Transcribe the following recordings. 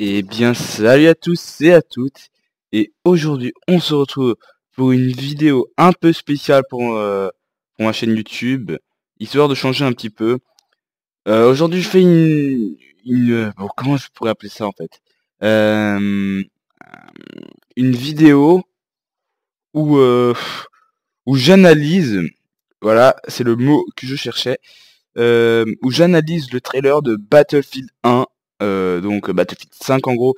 Eh bien salut à tous et à toutes et aujourd'hui on se retrouve pour une vidéo un peu spéciale pour, euh, pour ma chaîne YouTube histoire de changer un petit peu. Euh, aujourd'hui je fais une, euh, comment je pourrais appeler ça en fait une vidéo où où j'analyse voilà c'est le mot que je cherchais où j'analyse le trailer de Battlefield 1 euh, donc Battlefield 5 en gros.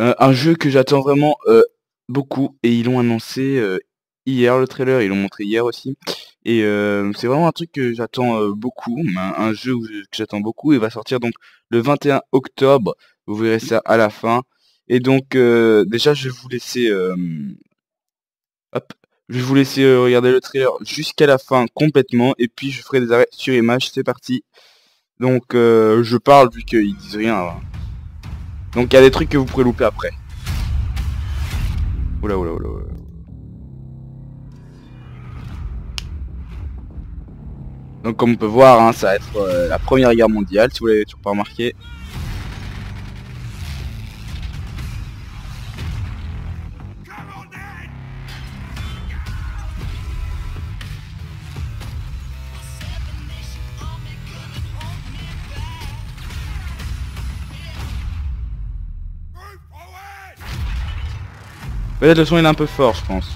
Euh, un jeu que j'attends vraiment euh, beaucoup et ils l'ont annoncé hier le trailer, ils l'ont montré hier aussi. Et c'est vraiment un truc que j'attends beaucoup, un, jeu que j'attends beaucoup. et va sortir donc le 21 octobre, vous verrez ça à la fin. Et donc déjà je vais vous laisser... je vais vous laisser regarder le trailer jusqu'à la fin complètement et puis je ferai des arrêts sur image. C'est parti donc euh, je parle vu qu'ils disent rien. Donc il y a des trucs que vous pourrez louper après. Oula oula oula. Donc comme on peut voir, hein, ça va être euh, la première guerre mondiale, si vous l'avez toujours pas remarqué. Peut-être le son est un peu fort, je pense.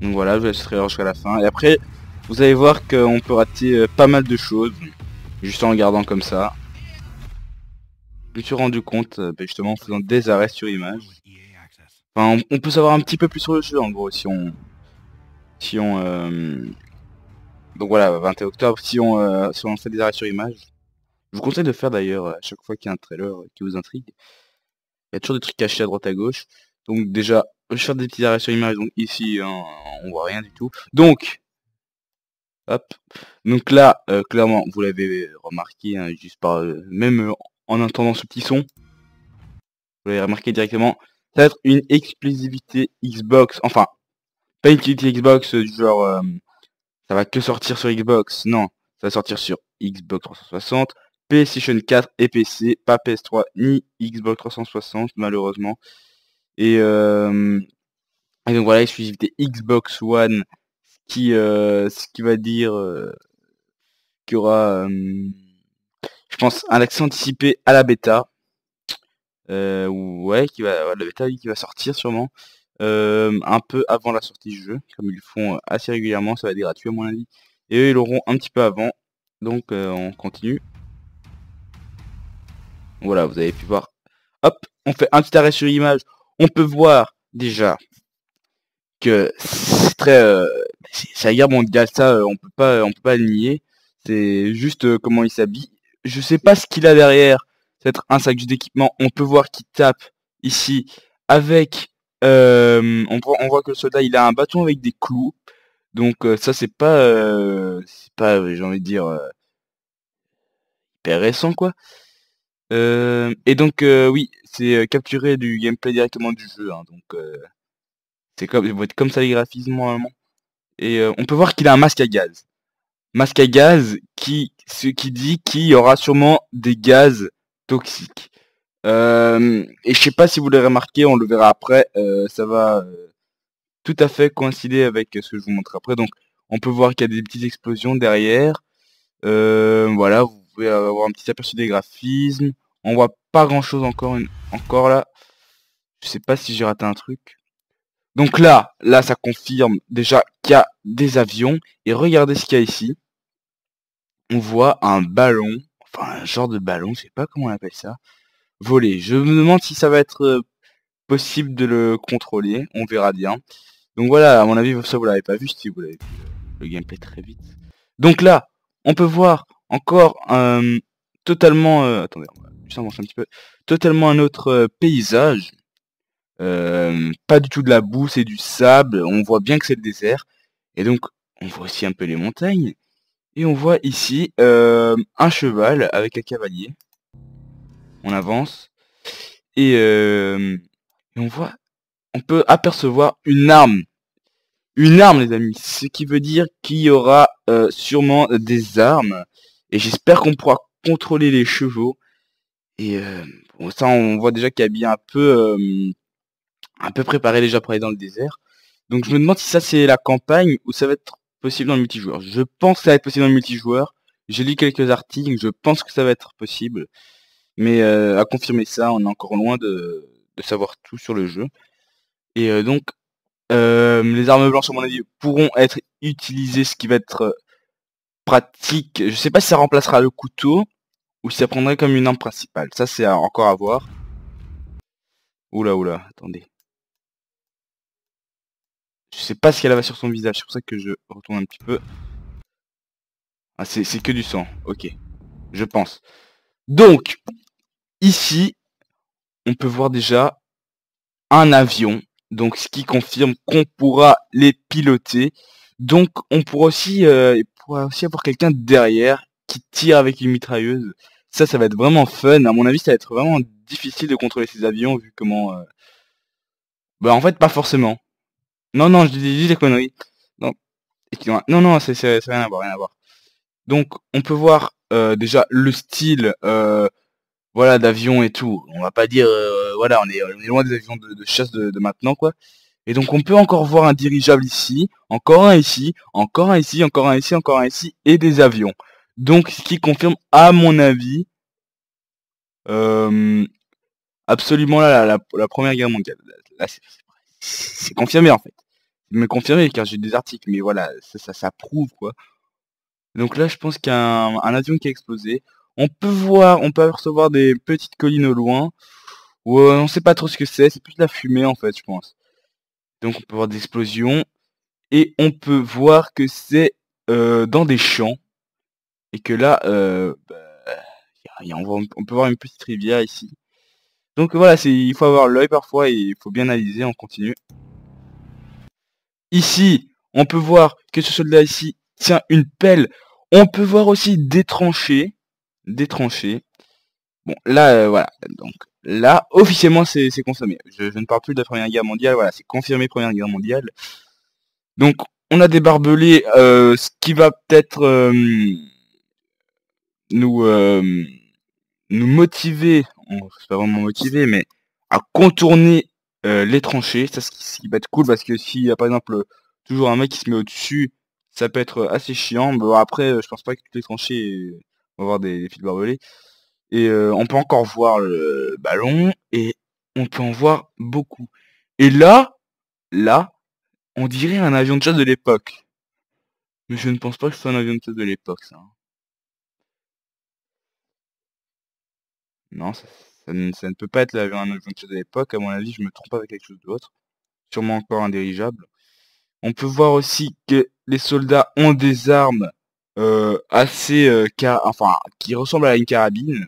Donc voilà, je vais laisser jusqu'à la fin. Et après, vous allez voir qu'on peut rater euh, pas mal de choses, juste en regardant comme ça. Je me suis rendu compte, euh, ben, justement, en faisant des arrêts sur image on, peut savoir un petit peu plus sur le jeu en gros si on... Si on... Euh, donc voilà, 21 octobre, si on, euh, des arrêts sur image. Je vous conseille de faire d'ailleurs à chaque fois qu'il y a un trailer qui vous intrigue. Il y a toujours des trucs cachés à droite à gauche. Donc déjà, je vais faire des petits arrêts sur image. Donc ici, hein, on voit rien du tout. Donc, hop. Donc là, euh, clairement, vous l'avez remarqué, hein, juste par... même en entendant ce petit son, vous l'avez remarqué directement, ça va être une exclusivité Xbox, enfin, pas une exclusivité Xbox euh, du genre, euh, ça va que sortir sur Xbox, non, ça va sortir sur Xbox 360, PlayStation 4 et PC, pas PS3 ni Xbox 360 malheureusement. Et, euh, et donc voilà, exclusivité Xbox One, ce qui, euh, ce qui va dire qu'il y aura, je pense, un accès anticipé à la bêta, euh, ouais, qui va, qui va sortir sûrement. Euh, un peu avant la sortie du jeu, comme ils le font euh, assez régulièrement, ça va être gratuit à mon avis. Et eux, ils l'auront un petit peu avant. Donc on continue. Voilà, vous avez pu voir. Hop, on fait un petit arrêt sur l'image. On peut voir déjà que c'est très euh, c'est la guerre ça on peut pas on peut pas le nier c'est juste comment il s'habille je sais pas ce qu'il a derrière être un sac d'équipement. On peut voir qu'il tape ici avec... Euh, on, voit que le soldat, il a un bâton avec des clous. Donc euh, ça, c'est pas... Euh, c'est pas, j'ai envie de dire... hyper récent, quoi. et donc, oui, c'est capturé du gameplay directement du jeu. Hein. donc c'est comme, comme ça les graphismes normalement. Et on peut voir qu'il a un masque à gaz. Masque à gaz qui, ce qui dit qu'il y aura sûrement des gaz toxique. Euh, et je sais pas si vous l'avez remarqué, on le verra après, euh, ça va euh, tout à fait coïncider avec ce que je vous montre après. Donc on peut voir qu'il y a des petites explosions derrière. voilà, vous pouvez avoir un petit aperçu des graphismes. On voit pas grand chose encore, une... encore là. Je sais pas si j'ai raté un truc. Donc là, là ça confirme déjà qu'il y a des avions. Et regardez ce qu'il y a ici. On voit un ballon enfin, un genre de ballon, je sais pas comment on appelle ça, Voler, Je me demande si ça va être euh, possible de le contrôler, on verra bien. Donc voilà, à mon avis, ça vous l'avez pas vu si vous l'avez vu euh, le gameplay très vite. Donc là, on peut voir encore euh, totalement, euh, attendez, un petit peu, totalement un autre paysage. pas du tout de la boue, c'est du sable. On voit bien que c'est le désert. Et donc, on voit aussi un peu les montagnes. Et on voit ici euh, un cheval avec un cavalier. On avance. Et, euh, on voit, on peut apercevoir une arme. Une arme les amis, ce qui veut dire qu'il y aura euh, sûrement des armes. Et j'espère qu'on pourra contrôler les chevaux. Et euh, bon, ça on voit déjà qu'il y a bien un peu, un peu préparé déjà pour aller dans le désert. Donc je me demande si ça c'est la campagne ou ça va être possible dans le multijoueur. Je pense que ça va être possible dans le multijoueur. J'ai lu quelques articles, je pense que ça va être possible. Mais euh, à confirmer ça, on est encore loin de, savoir tout sur le jeu. Et euh, donc, euh, les armes blanches, à mon avis, pourront être utilisées, ce qui va être pratique. Je sais pas si ça remplacera le couteau ou si ça prendrait comme une arme principale. Ça, c'est encore à voir. Oula, oula, attendez. Je sais pas ce qu'elle va sur son visage, c'est pour ça que je retourne un petit peu. Ah, c'est que du sang, ok. Je pense. Donc, ici, on peut voir déjà un avion. Donc, ce qui confirme qu'on pourra les piloter. Donc, on pourra aussi, euh, aussi avoir quelqu'un derrière qui tire avec une mitrailleuse. Ça, ça va être vraiment fun. À mon avis, ça va être vraiment difficile de contrôler ces avions vu comment... Euh, bah, en fait, pas forcément. Non, non, je dis juste des conneries. non, non, c'est rien à voir, rien à voir. Donc, on peut voir euh, déjà le style, euh, voilà, d'avion et tout. On va pas dire, euh, voilà, on est, loin des avions de, chasse de, maintenant, quoi. Et donc, on peut encore voir un dirigeable ici, encore un ici, encore un ici, encore un ici, encore un ici, et des avions. Donc, ce qui confirme, à mon avis, absolument là, la, Première Guerre mondiale. Là, c'est confirmé en fait me confirmer car j'ai des articles, mais voilà, ça, ça, prouve quoi. Donc là, je pense qu'un un avion qui a explosé. On peut voir, on peut apercevoir des petites collines au loin. Où, on sait pas trop ce que c'est, c'est plus de la fumée en fait, je pense. Donc on peut voir des explosions et on peut voir que c'est euh, dans des champs et que là, euh, bah, on, on peut voir une petite rivière ici. Donc voilà, il faut avoir l'œil parfois et il faut bien analyser on continue. Ici, on peut voir que ce soldat ici tient une pelle. On peut voir aussi des tranchées. Des tranchées. Bon, là, euh, voilà. Donc, là, officiellement, c'est consommé. Je, ne parle plus de la Première Guerre mondiale. Voilà, c'est confirmé Première Guerre mondiale. Donc, on a débarbelé, euh, ce qui va peut-être euh, nous, nous motiver, on pas vraiment motivé, mais à contourner euh, les tranchées. Ça, ce qui va être cool parce que s'il y euh, a par exemple toujours un mec qui se met au-dessus, ça peut être euh, assez chiant. bon, après, je pense pas que toutes les tranchées vont avoir des, des fils barbelés. Et on peut encore voir le ballon et on peut en voir beaucoup. Et là, là, on dirait un avion de chasse de l'époque. Mais je ne pense pas que ce soit un avion de chasse de l'époque, ça. Hein. Non, ça, ça ne, peut pas être la, un adventure de l'époque. À mon avis, je me trompe avec quelque chose d'autre. Sûrement encore un On peut voir aussi que les soldats ont des armes euh, assez... Euh, enfin, qui ressemblent à une carabine.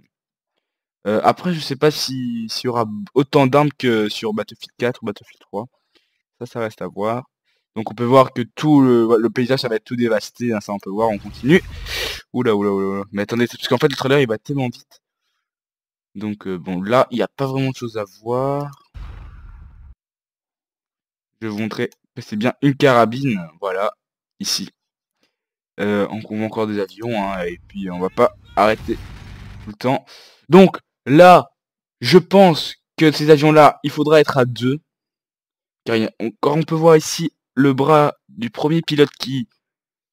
Euh, après, je sais pas s'il y aura autant d'armes que sur Battlefield 4 ou Battlefield 3. Ça, ça reste à voir. Donc on peut voir que tout le, le paysage ça va être tout dévasté, hein, ça on peut voir, on continue. Oula oula oula. Mais attendez, parce qu'en fait le trailer il va tellement vite. Donc euh, bon, là, il n'y a pas vraiment de choses à voir. Je vais vous montrer c'est bien une carabine, voilà, ici. Euh, on voit encore des avions, hein, et puis on va pas arrêter tout le temps. Donc là, je pense que ces avions-là, il faudra être à deux. Car on, peut voir ici le bras du premier pilote qui,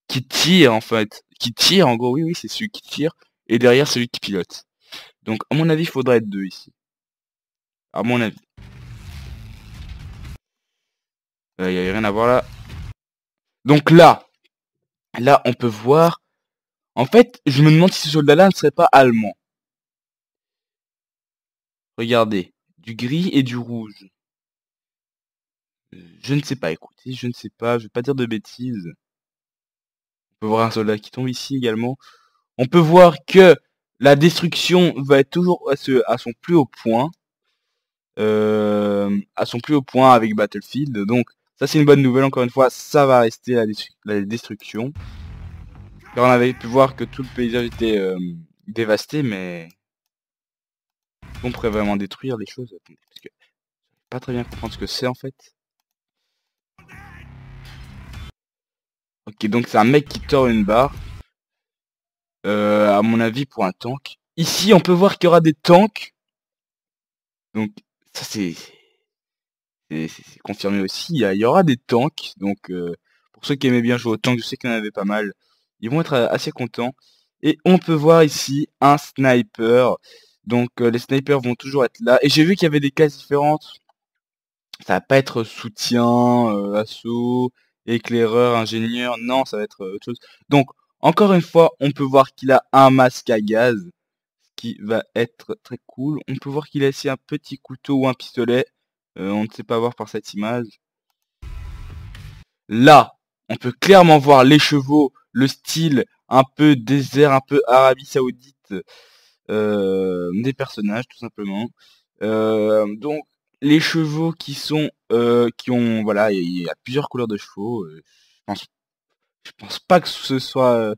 qui tire en fait, qui tire en gros, oui oui c'est celui qui tire, et derrière celui qui pilote. Donc à mon avis, il faudrait être deux ici. À mon avis. Il euh, n'y a rien à voir là. Donc là, là on peut voir. En fait, je me demande si ce soldat-là ne serait pas allemand. Regardez, du gris et du rouge. Euh, je ne sais pas, écoutez, je ne sais pas, je vais pas dire de bêtises. On peut voir un soldat qui tombe ici également. On peut voir que la destruction va être toujours à, son plus haut point. Euh, à son plus haut point avec Battlefield. Donc ça c'est une bonne nouvelle, encore une fois, ça va rester la, destruction. on avait pu voir que tout le paysage était euh, dévasté, mais... On pourrait vraiment détruire les choses. pas très bien comprendre ce que c'est en fait. Ok, donc c'est un mec qui tord une barre. Euh, à mon avis, pour un tank. Ici, on peut voir qu'il y aura des tanks. Donc, ça, c'est... confirmé aussi. Il y, aura des tanks. Donc, euh, pour ceux qui aimaient bien jouer au tanks, je sais qu'il y en avait pas mal. Ils vont être euh, assez contents. Et on peut voir ici un sniper. Donc les snipers vont toujours être là. Et j'ai vu qu'il y avait des cases différentes. Ça va pas être soutien, assaut, éclaireur, ingénieur. Non, ça va être autre chose. Donc encore une fois, on peut voir qu'il a un masque à gaz, ce qui va être très cool. On peut voir qu'il a aussi un petit couteau ou un pistolet. Euh, on ne sait pas voir par cette image. Là, on peut clairement voir les chevaux, le style un peu désert, un peu Arabie Saoudite euh, des personnages tout simplement. Euh, donc les chevaux qui sont, qui ont, voilà, il y, a plusieurs couleurs de chevaux je pense pas que ce soit. Euh,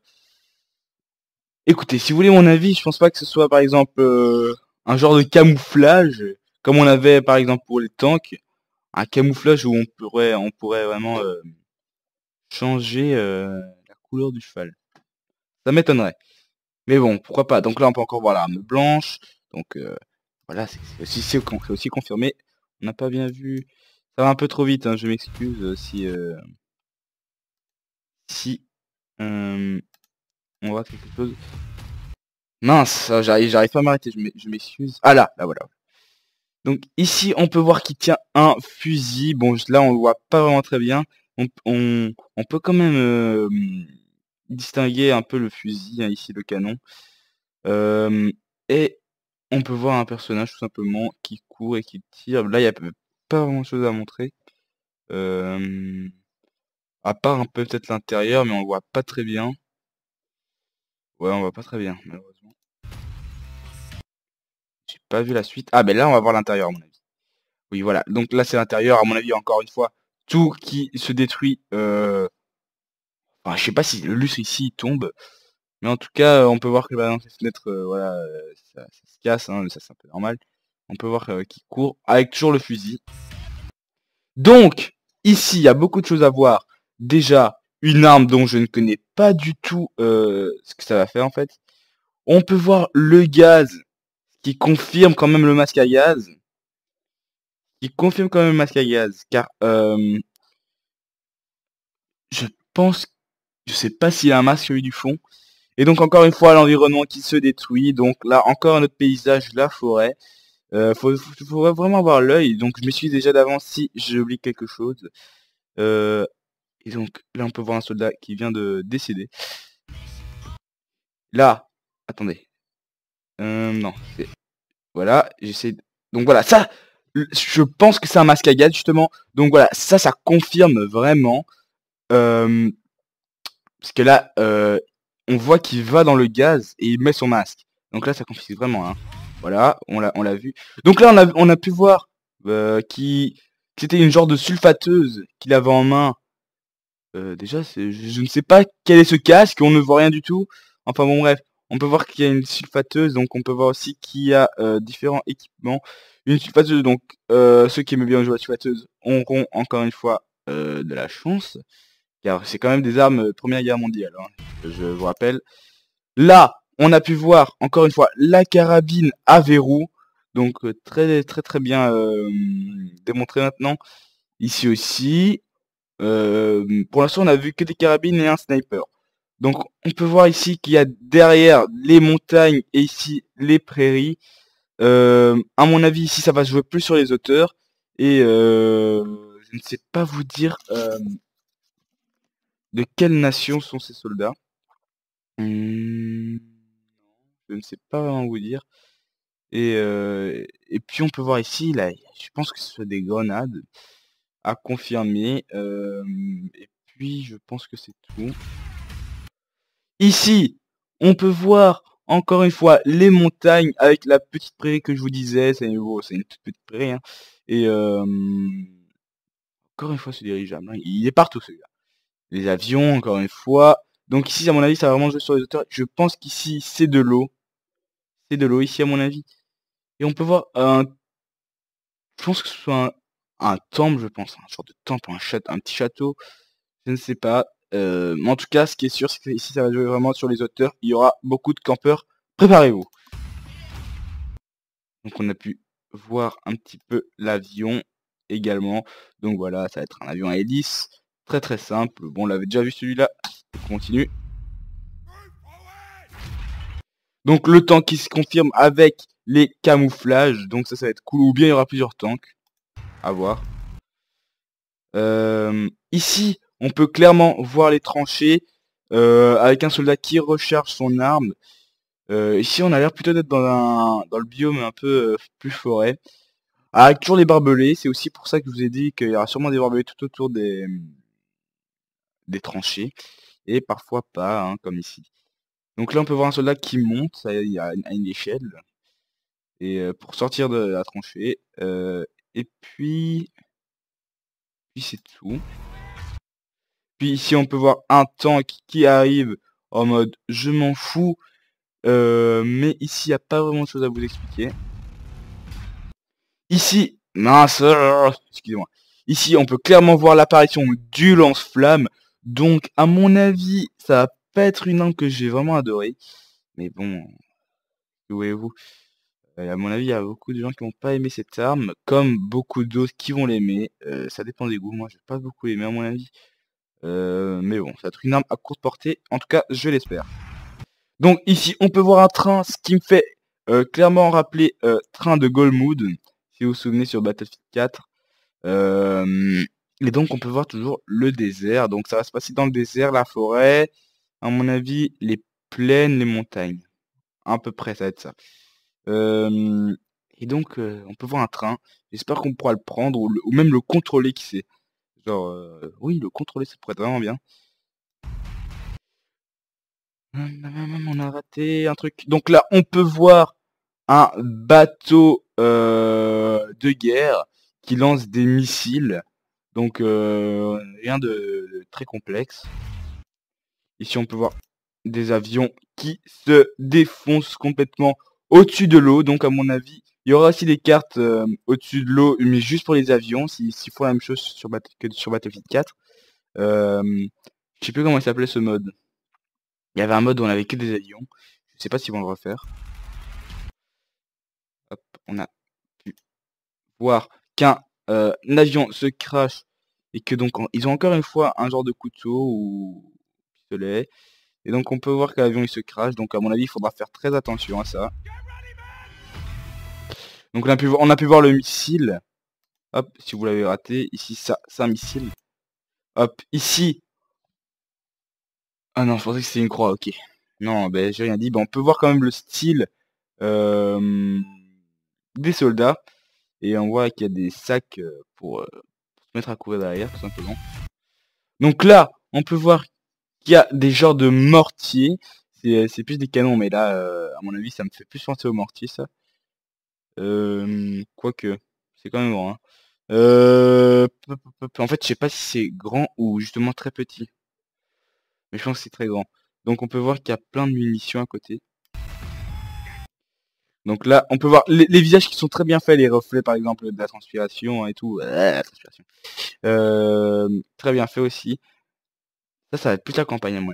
Écoutez, si vous voulez mon avis, je pense pas que ce soit par exemple euh, un genre de camouflage, comme on avait par exemple pour les tanks, un camouflage où on pourrait, on pourrait vraiment euh, changer la couleur du cheval. Ça m'étonnerait. Mais bon, pourquoi pas. Donc là, on peut encore voir l'arme blanche. Donc voilà, c'est aussi, confirmé. On n'a pas bien vu. Ça va un peu trop vite, hein, je m'excuse si si euh, on voit quelque chose. Mince, ah, j'arrive, pas à m'arrêter, je m'excuse. Ah là, là bah voilà. Donc ici on peut voir qu'il tient un fusil. Bon là on le voit pas vraiment très bien. On, peut quand même euh, distinguer un peu le fusil, hein, ici le canon. Euh, et on peut voir un personnage tout simplement qui court et qui tire. Là il n'y a pas vraiment de chose à montrer. Euh... À part un peu peut-être l'intérieur, mais on le voit pas très bien. Ouais, on voit pas très bien, malheureusement. J'ai pas vu la suite. Ah, ben là, on va voir l'intérieur, à mon avis. Oui, voilà. Donc là, c'est l'intérieur, à mon avis, encore une fois. Tout qui se détruit... Euh, enfin, je sais pas si le lustre ici tombe. Mais en tout cas, on peut voir que bah, dans fenêtres, euh, voilà, ça, se casse, hein, ça c'est un peu normal. On peut voir euh, qu'il court avec toujours le fusil. Donc, ici, il y a beaucoup de choses à voir déjà une arme dont je ne connais pas du tout euh, ce que ça va faire en fait. On peut voir le gaz qui confirme quand même le masque à gaz. Qui confirme quand même le masque à gaz. Car euh, je pense, je sais pas s'il y a un masque du fond. Et donc encore une fois l'environnement qui se détruit. Donc là encore un autre paysage, la forêt. Euh, faut, vraiment avoir l'œil. Donc je me suis déjà d'avance si j'oublie quelque chose. Euh, et donc là, on peut voir un soldat qui vient de décéder. Là, attendez. Euh, non, c'est... Voilà, j'essaie... Donc voilà, ça, je pense que c'est un masque à gaz, justement. Donc voilà, ça, ça confirme vraiment. Euh, parce que là, euh, on voit qu'il va dans le gaz et il met son masque. Donc là, ça confirme vraiment. Hein. Voilà, on l'a vu. Donc là, on a, on a pu voir qui... C'était une genre de sulfateuse qu'il avait en main euh, déjà, je, ne sais pas quel est ce casque, on ne voit rien du tout. Enfin bon, bref, on peut voir qu'il y a une sulfateuse, donc on peut voir aussi qu'il y a euh, différents équipements. Une sulfateuse, donc euh, ceux qui aiment bien jouer à la sulfateuse auront encore une fois de la chance, car c'est quand même des armes Première Guerre mondiale, hein. je vous rappelle. Là, on a pu voir encore une fois la carabine à verrou, donc très très très bien démontré maintenant. Ici aussi, euh, pour l'instant, on a vu que des carabines et un sniper. Donc, on peut voir ici qu'il y a derrière les montagnes et ici les prairies. Euh, à mon avis, ici, ça va se jouer plus sur les hauteurs. Et euh, je ne sais pas vous dire de quelle nation sont ces soldats. Hmm, je ne sais pas vraiment vous dire. Et, et puis, on peut voir ici, là, je pense que ce sont des grenades à confirmer. et puis, je pense que c'est tout. Ici, on peut voir encore une fois les montagnes avec la petite prairie que je vous disais. C'est une oh, toute petite prairie. Hein. Et encore une fois, ce dirigeable, hein. il est partout celui-là. Les avions, encore une fois. Donc ici, à mon avis, ça va vraiment jouer sur les hauteurs. Je pense qu'ici, c'est de l'eau. C'est de l'eau ici, à mon avis. Et on peut voir un... Je pense que ce soit un un temple, je pense, un genre de temple, un, château, un petit château, je ne sais pas. Euh, mais en tout cas, ce qui est sûr, c'est que ici ça va jouer vraiment sur les auteurs il y aura beaucoup de campeurs. Préparez-vous. Donc on a pu voir un petit peu l'avion également. Donc voilà, ça va être un avion à hélice. Très très simple. Bon, on l'avait déjà vu celui-là. On continue. Donc le tank qui se confirme avec les camouflages. Donc ça, ça va être cool. Ou bien il y aura plusieurs tanks voir. Euh, ici, on peut clairement voir les tranchées euh, avec un soldat qui recharge son arme. Euh, ici, on a l'air plutôt d'être dans, un, dans le biome un peu plus forêt. Ah, avec toujours les barbelés, c'est aussi pour ça que je vous ai dit qu'il y aura sûrement des barbelés tout autour des, tranchées. Et parfois pas, hein, comme ici. Donc là, on peut voir un soldat qui monte à, une échelle. Et pour sortir de la tranchée, et puis, puis c'est tout. Puis ici, on peut voir un tank qui arrive en mode je m'en fous. Euh, mais ici, il n'y a pas vraiment de choses à vous expliquer. Ici, mince, oh, oh, oh, excusez-moi. Ici, on peut clairement voir l'apparition du lance-flamme. Donc, à mon avis, ça va pas être une arme que j'ai vraiment adorée. Mais bon, où vous a euh, mon avis, il y a beaucoup de gens qui n'ont pas aimé cette arme, comme beaucoup d'autres qui vont l'aimer. Euh, ça dépend des goûts, moi je n'ai pas beaucoup aimé à mon avis. Euh, mais bon, ça va être une arme à courte portée, en tout cas je l'espère. Donc ici on peut voir un train, ce qui me fait clairement rappeler train de Goldmood. si vous vous souvenez sur Battlefield 4. et donc on peut voir toujours le désert, donc ça va se passer dans le désert, la forêt, à mon avis les plaines, les montagnes. À peu près ça va être ça et donc, on peut voir un train. J'espère qu'on pourra le prendre ou, même le contrôler, qui sait. Genre, oui, le contrôler, ça pourrait être vraiment bien. Hum, hum, hum, on a raté un truc. Donc là, on peut voir un bateau de guerre qui lance des missiles. Donc rien de très complexe. Ici, on peut voir des avions qui se défoncent complètement au-dessus de l'eau. Donc à mon avis, il y aura aussi des cartes euh, au-dessus de l'eau, mais juste pour les avions, s'ils si font la même chose sur que sur Battlefield 4. Euh, je sais plus comment il s'appelait ce mode. Il y avait un mode où on avait que des avions. Je sais pas s'ils vont le refaire. Hop, on a pu voir qu'un euh, avion se crash et que donc ils ont encore une fois un genre de couteau ou pistolet. Et donc on peut voir que l'avion il se crache, donc à mon avis il faudra faire très attention à ça. Donc on a pu, on a pu voir le missile. Hop, si vous l'avez raté, ici ça, ça un missile. Hop, ici. Ah non, je pensais que c'était une croix, ok. Non, ben j'ai rien dit. Ben, on peut voir quand même le style euh, des soldats. Et on voit qu'il y a des sacs euh, euh, pour, se mettre à courir derrière, tout simplement. Donc là, on peut voir y a des genres de mortiers. C'est euh, plus des canons, mais là, euh, à mon avis, ça me fait plus penser aux mortiers, ça. Euh, quoique, c'est quand même grand. Hein. en fait, je sais pas si c'est grand ou justement très petit. Mais je pense que c'est très grand. Donc on peut voir qu'il y a plein de munitions à côté. Donc là, on peut voir les, visages qui sont très bien faits, les reflets par exemple de la transpiration et tout. très bien fait aussi. Ça, va être plus la campagne à mon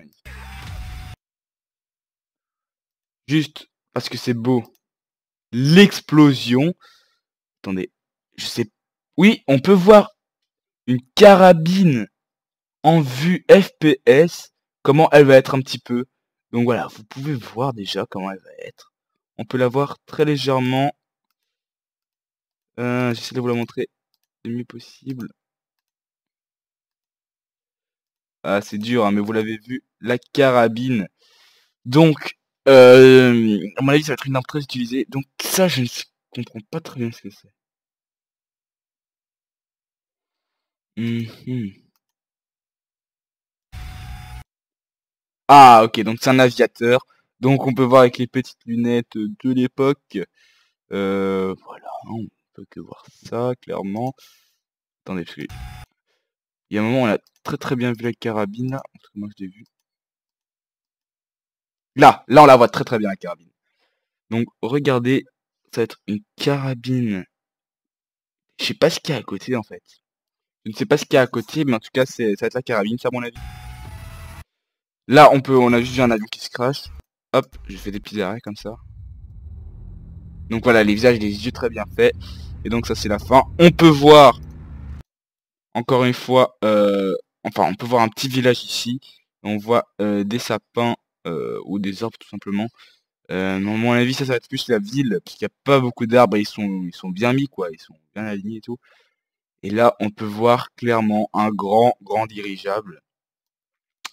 Juste parce que c'est beau. L'explosion. Attendez, je sais. Oui, on peut voir une carabine en vue FPS. Comment elle va être un petit peu. Donc voilà, vous pouvez voir déjà comment elle va être. On peut la voir très légèrement. Euh, j'essaie de vous la montrer le mieux possible. Ah, c'est dur, hein, mais vous l'avez vu, la carabine. Donc, euh, à mon avis, ça va être une arme très utilisée. Donc ça, je ne comprends pas très bien ce que c'est. Mhm. Ah, ok, donc c'est un aviateur. Donc on peut voir avec les petites lunettes de l'époque. Euh, voilà, on peut que voir ça, clairement. Attendez, je il y a un moment, on a très très bien vu la carabine, En tout cas, moi, je l'ai vu. Là, là, on la voit très très bien, la carabine. Donc, regardez, ça va être une carabine. Je sais pas ce qu'il y a à côté, en fait. Je ne sais pas ce qu'il y a à côté, mais en tout cas, ça va être la carabine, ça, à mon avis. Là, on peut, on a juste vu un avion qui se crache. Hop, j'ai fait des petits arrêts comme ça. Donc voilà, les visages, les yeux très bien faits. Et donc ça c'est la fin. On peut voir encore une fois, euh, enfin, on peut voir un petit village ici. On voit euh, des sapins euh, ou des arbres tout simplement. Euh, mon avis, ça, va être plus la ville, parce qu'il n'y a pas beaucoup d'arbres, ils sont, ils sont bien mis, quoi, ils sont bien alignés et tout. Et là, on peut voir clairement un grand, grand dirigeable,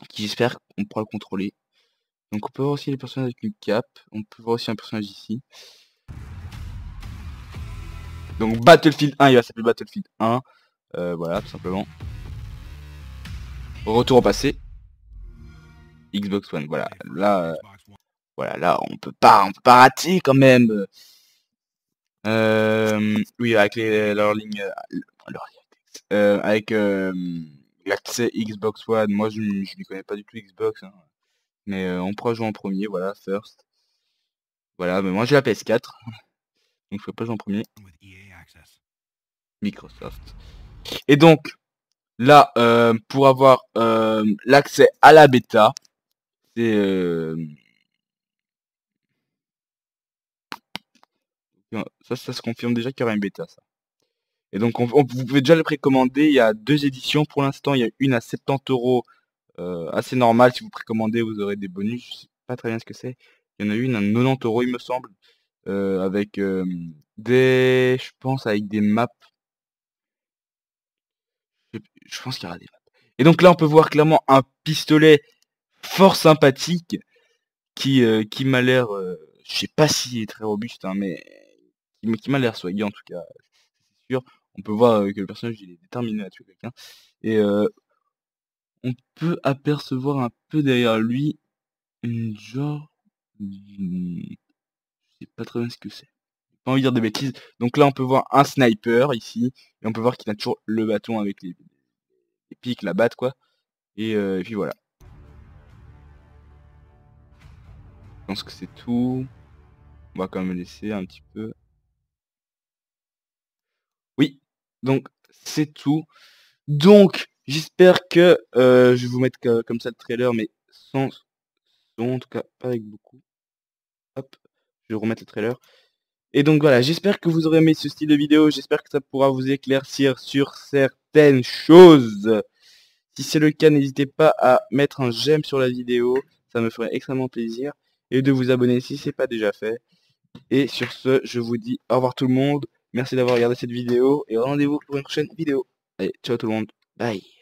qui j'espère qu'on pourra le contrôler. Donc on peut voir aussi les personnages avec une cap, on peut voir aussi un personnage ici. Donc Battlefield 1, il va s'appeler Battlefield 1. Euh, voilà, tout simplement. Retour au passé. Xbox One, voilà. Là, euh, voilà, là, on peut pas, on peut pas rater quand même. Euh, oui, avec les, leur avec l'accès Xbox One. Moi, je ne connais pas du tout Xbox, hein. mais on pourra jouer en premier, voilà, first. Voilà, mais moi j'ai la PS4, donc je ne pas jouer en premier. Microsoft. Et donc, là, euh, pour avoir euh, l'accès à la bêta, c'est... Euh, ça, se confirme déjà qu'il y aura une bêta, ça. Et donc, on, vous pouvez déjà le précommander. Il y a deux éditions pour l'instant. Il y a une à 70 euros, assez normal. Si vous précommandez, vous aurez des bonus. Je sais pas très bien ce que c'est. Il y en a une à 90 euros, il me semble, avec des, je pense, avec des maps je pense qu'il y aura des maps. Et donc là, on peut voir clairement un pistolet fort sympathique qui, euh, qui m'a l'air, euh, je sais pas il est très robuste, hein, mais qui, m'a l'air soigné en tout cas, c'est sûr. On peut voir euh, que le personnage il est déterminé à tuer quelqu'un. Et on peut apercevoir un peu derrière lui une genre, je sais pas très bien ce que c'est pas envie de dire des bêtises. Donc là, on peut voir un sniper ici, et on peut voir qu'il a toujours le bâton avec les, pique la batte, quoi. Euh, et, puis voilà. Je pense que c'est tout. On va quand même laisser un petit peu. Oui, donc c'est tout. Donc, j'espère que euh, je vais vous mettre comme ça le trailer, mais sans son, en tout cas pas avec beaucoup. Hop, je vais remettre le trailer. Et donc voilà, j'espère que vous aurez aimé ce style de vidéo, j'espère que ça pourra vous éclaircir sur certains Chose. choses. Si c'est le cas, n'hésitez pas à mettre un j'aime sur la vidéo, ça me ferait extrêmement plaisir. Et de vous abonner si c'est pas déjà fait. Et sur ce, je vous dis au revoir tout le monde. Merci d'avoir regardé cette vidéo et rendez-vous pour une prochaine vidéo. Allez, ciao tout le monde. Bye.